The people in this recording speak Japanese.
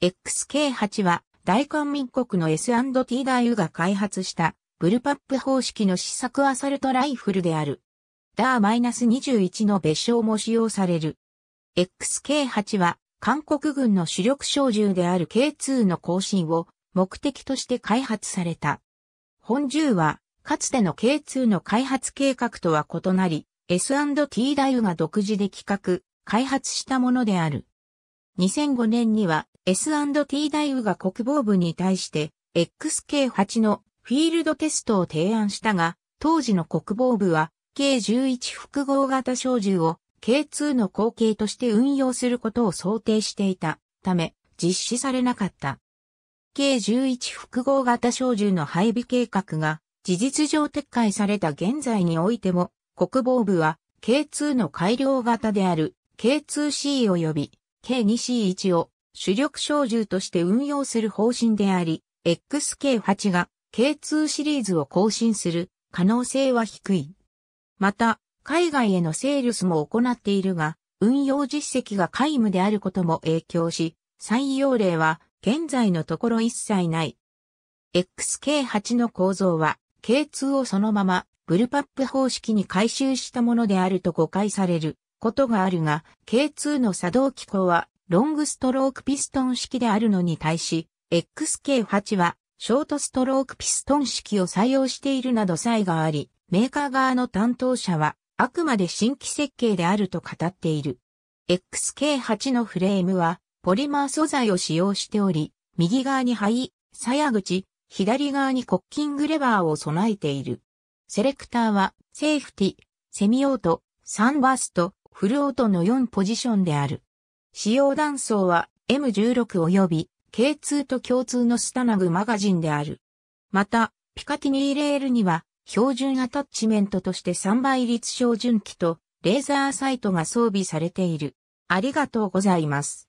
XK8 は大韓民国の S&T 大油が開発したブルパップ方式の試作アサルトライフルである。ダー -21 の別称も使用される。XK8 は韓国軍の主力小銃である K2 の更新を目的として開発された。本銃はかつての K2 の開発計画とは異なり S&T 大油が独自で企画、開発したものである。2005年には S&T ダイウが国防部に対して XK8 のフィールドテストを提案したが、当時の国防部は、計11複合型小銃を K2 の後継として運用することを想定していたため、実施されなかった。計11複合型小銃の配備計画が事実上撤回された現在においても、国防部は K2 の改良型である K2C 及び K2C1 を主力小銃として運用する方針であり、XK8 が K2 シリーズを更新する可能性は低い。また、海外へのセールスも行っているが、運用実績が皆無であることも影響し、採用例は現在のところ一切ない。XK8 の構造は、K2 をそのままブルパップ方式に回収したものであると誤解されることがあるが、K2 の作動機構はロングストロークピストン式であるのに対し、XK8 はショートストロークピストン式を採用しているなど差異があり、メーカー側の担当者はあくまで新規設計であると語っている。XK8 のフレームはポリマー素材を使用しており、右側に肺、鞘口、左側にコッキングレバーを備えている。セレクターはセーフティ、セミオート、サンバースト、フルオートの4ポジションである。使用断層は M16 及び K2 と共通のスタナグマガジンである。また、ピカティニーレールには標準アタッチメントとして3倍率照準器とレーザーサイトが装備されている。ありがとうございます。